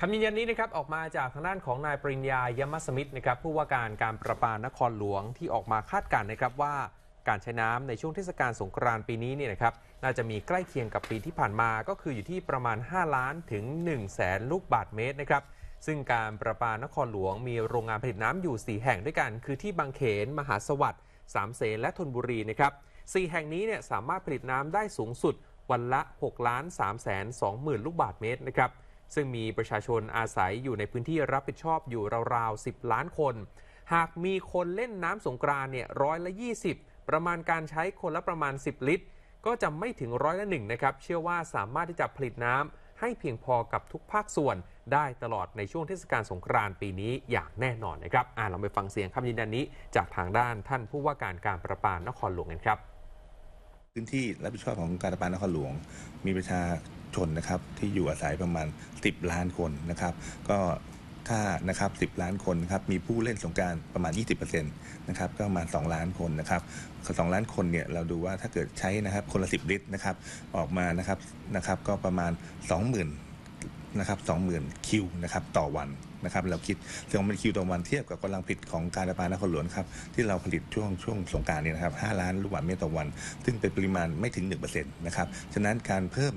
คำยืนยันนี้นะครับออกมาจากทางด้านของนายปริญญา ยมัสมิทนะครับ ผู้ว่าการการประปานครหลวงที่ออกมาคาดการณ์นะครับว่าการใช้น้ำในช่วงเทศกาลสงกรานต์ปีนี้เนี่ยนะครับ น่าจะมีใกล้เคียงกับปีที่ผ่านมาก็คืออยู่ที่ประมาณ 5ล้านถึง1แสนลูกบาทเมตรนะครับ ซึ่งการประปานครหลวง มีโรงงานผลิตน้ำอยู่ 4 แห่งด้วยกัน คือที่บางเขน มหาสวัสดิ์สามเสนและธนบุรีนะครับสแห่งนี้เนี่ยสามารถผลิตน้ำได้สูงสุดวันละ6ล้านสามแสนสองหมื่นลูกบาทเมตรนะครับซึ่งมีประชาชนอาศัยอยู่ในพื้นที่รับผิดชอบอยู่ราวๆ10 ล้านคน หากมีคนเล่นน้ำสงกรานเนี่ยร้อยละ 20 ประมาณการใช้คนละประมาณ 10 ลิตร ก็จะไม่ถึงร้อยละหนึ่งนะครับ เชื่อว่าสามารถที่จะผลิตน้ำให้เพียงพอกับทุกภาคส่วนได้ตลอดในช่วงเทศกาลสงกรานปีนี้อย่างแน่นอนนะครับ อ่าเราไปฟังเสียงคำยืนยันนี้จากทางด้านท่านผู้ว่าการการประปานครหลวงกันครับ พื้นที่รับผิดชอบของการประปานครหลวง มีประชาชนนะครับที่อยู่อาศัยประมาณ 10 ล้านคนนะครับก็ถ้านะครับ10 ล้านคนนะครับมีผู้เล่นสงการประมาณ 20%นะครับก็ประมาณ 2 ล้านคนนะครับสองล้านคนเนี่ยเราดูว่าถ้าเกิดใช้นะครับคนละ10ลิตรนะครับออกมานะครับนะครับก็ประมาณ 20,000นะครับ20,000คิวนะครับต่อวันนะครับเราคิดถึงมันคิวต่อวันเทียบกับกำลังผลิตของการประปานครหลวงครับที่เราผลิตช่วงช่วงสงการเนี่ยนะครับ5ล้านลูกบาศก์เมตรต่อวัน ซึ่งเป็นปริมาณไม่ถึง1%นะครับฉะนั้นการเพิ่ม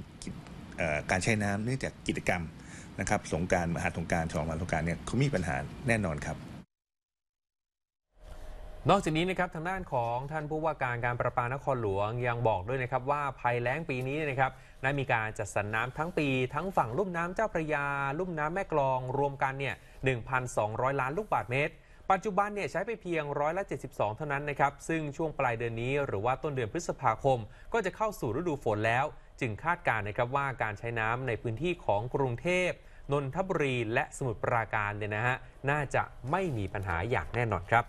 การใช้น้ำเนื่องจากกิจกรรมนะครับสงการมหาสงการฉลองมหาสงการเนี่ยเขามีปัญหาแน่นอนครับ นอกจากนี้นะครับทางด้านของท่านผู้ว่าการการประปานครหลวง ยังบอกด้วยนะครับ ว่าภัยแล้งปีนี้นะครับได้มีการจัดสรรน้ำทั้งปี ทั้งฝั่งลุ่มน้ำเจ้าพระยา ลุ่มน้ำแม่กลอง รวมกันเนี่ย1,200 ล้านลูกบาทเมตร ปัจจุบันเนี่ยใช้ไปเพียงร้อยละเจเท่านั้นนะครับซึ่งช่วงปลายเดือนนี้หรือว่าต้นเดือนพฤษภาคม ก็จะเข้าสู่ฤดูฝนแล้วจึงคาดการณ์นะครับว่าการใช้น้ำในพื้นที่ของกรุงเทพ นนทบุรีและสมุทรปราการเนี่ยนะฮะ น่าจะไม่มีปัญหาอย่างแน่นอนครับ